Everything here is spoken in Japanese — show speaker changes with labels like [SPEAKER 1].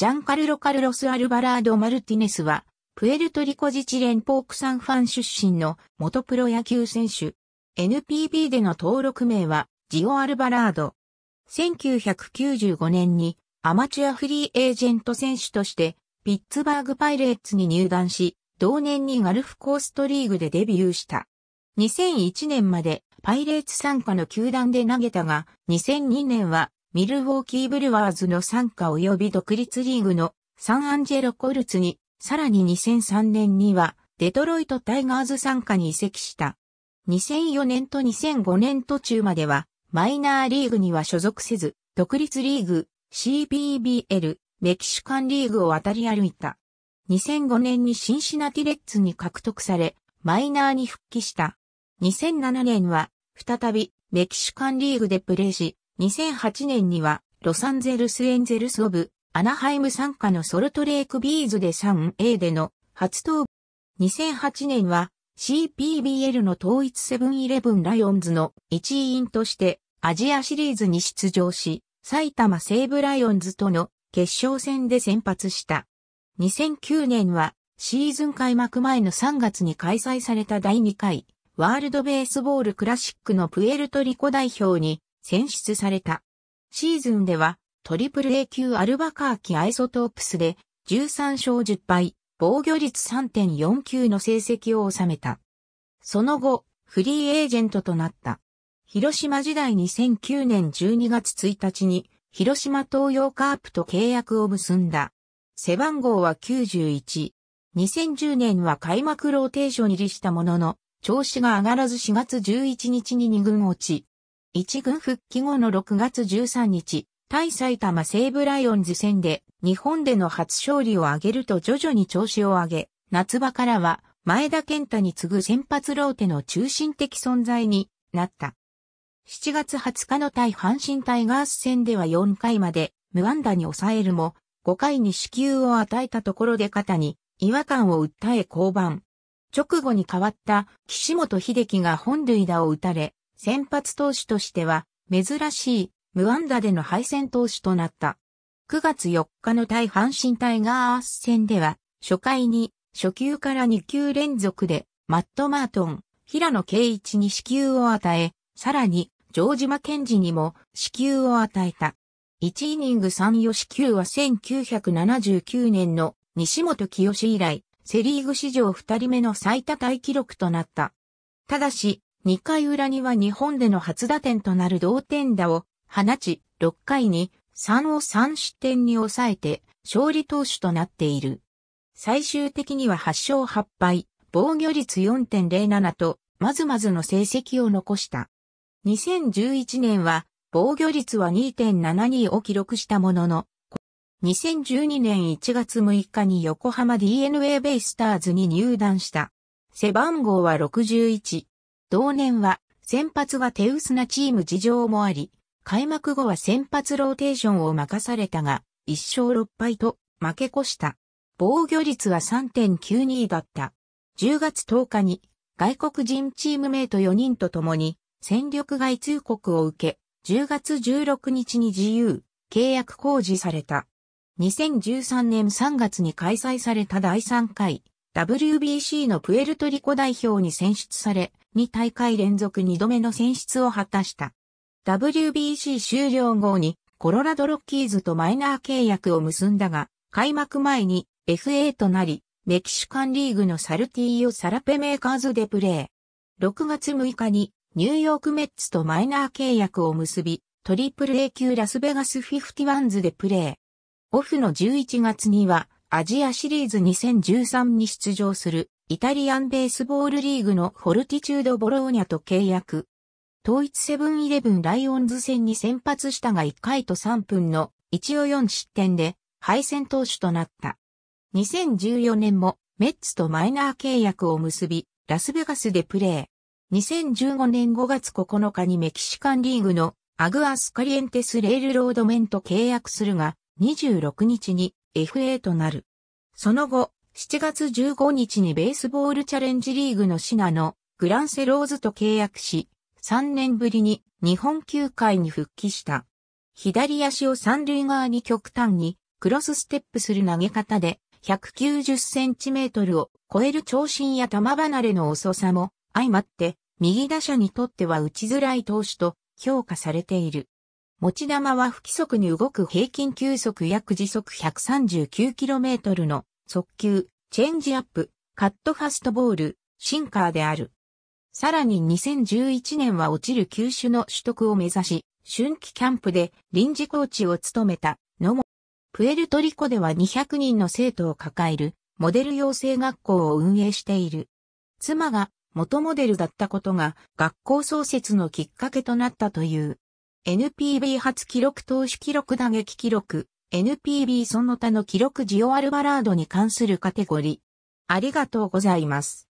[SPEAKER 1] ジャンカルロ・カルロス・アルバラード・マルティネスは、プエルトリコ自治連邦区サンファン出身の元プロ野球選手。NPB での登録名は、ジオ・アルバラード。1995年にアマチュアフリーエージェント選手として、ピッツバーグパイレーツに入団し、同年にガルフコーストリーグでデビューした。2001年までパイレーツ参加の球団で投げたが、2002年はミルウォーキーブルワーズの参加及び独立リーグのサンアンジェロコルツに、さらに2003年にはデトロイトタイガーズ参加に移籍した。2004年と2005年途中まではマイナーリーグには所属せず、独立リーグ、CPBL、メキシカンリーグを渡り歩いた。2005年にシンシナティレッツに獲得され、マイナーに復帰した。2007年は、再びメキシカンリーグでプレーし、2008年には、ロサンゼルスエンゼルスオブ、アナハイム参加のソルトレイクビーズで 3A での初登板。2008年は CPBL の統一セブンイレブンライオンズの一員としてアジアシリーズに出場し、埼玉西武ライオンズとの決勝戦で先発した。2009年はシーズン開幕前の3月に開催された第2回ワールドベースボールクラシックのプエルトリコ代表に選出された。シーズンでは、トリプル A 級アルバカーキアイソトープスで、13勝10敗、防御率3.49の成績を収めた。その後、フリーエージェントとなった。広島時代2009年12月1日に、広島東洋カープと契約を結んだ。背番号は91。2010年は開幕ローテーション入りしたものの、調子が上がらず4月11日に2軍落ち、一軍復帰後の6月13日、対埼玉西武ライオンズ戦で日本での初勝利を挙げると徐々に調子を上げ、夏場からは前田健太に次ぐ先発ローテの中心的存在になった。7月20日の対阪神タイガース戦では4回まで無安打に抑えるも、5回に支給を与えたところで肩に違和感を訴え降板。直後に変わった岸本秀樹が本塁打を打たれ、先発投手としては、珍しい、無安打での敗戦投手となった。9月4日の対阪神タイガース戦では、初回に、初球から2球連続で、マット・マートン、平野圭一に死球を与え、さらに、城島健治にも死球を与えた。1イニング3四死球は1979年の西本清以来、セリーグ史上2人目の最多タイ記録となった。ただし、2回裏には日本での初打点となる同点打を放ち、6回に3を3失点に抑えて勝利投手となっている。最終的には8勝8敗、防御率4.07と、まずまずの成績を残した。2011年は、防御率は2.72を記録したものの、2012年1月6日に横浜 DNA ベイスターズに入団した。背番号は61。同年は先発が手薄なチーム事情もあり、開幕後は先発ローテーションを任されたが、1勝6敗と負け越した。防御率は3.92だった。10月10日に外国人チームメイト4人と共に戦力外通告を受け、10月16日に自由契約公示された。2013年3月に開催された第3回 WBC のプエルトリコ代表に選出され、二大会連続2度目の選出を果たした。WBC 終了後にコロラドロッキーズとマイナー契約を結んだが、開幕前に FA となり、メキシカンリーグのサルティーヨ・サラペメーカーズでプレー。6月6日にニューヨークメッツとマイナー契約を結び、トリプル A 級ラスベガスフィフティワンズでプレー。オフの11月にはアジアシリーズ2013に出場するイタリアンベースボールリーグのフォルティチュード・ボローニャと契約。統一セブンイレブンライオンズ戦に先発したが1回と3分の1を4失点で敗戦投手となった。2014年もメッツとマイナー契約を結び、ラスベガスでプレー。2015年5月9日にメキシカンリーグのアグアスカリエンテスレールロードメンと契約するが、26日に FA となる。その後、7月15日にベースボールチャレンジリーグのシナのグランセローズと契約し、3年ぶりに日本球界に復帰した。左足を三塁側に極端にクロスステップする投げ方で190センチメートルを超える長身や球離れの遅さも相まって右打者にとっては打ちづらい投手と評価されている。持ち球は不規則に動く平均球速約時速 139km の速球、チェンジアップ、カットファストボール、シンカーである。さらに2011年は落ちる球種の取得を目指し、春季キャンプで臨時コーチを務めたのも、プエルトリコでは200人の生徒を抱えるモデル養成学校を運営している。妻が元モデルだったことが学校創設のきっかけとなったという。NPB 初記録投手記録打撃記録、NPB その他の記録ジオアルバラードに関するカテゴリー。ありがとうございます。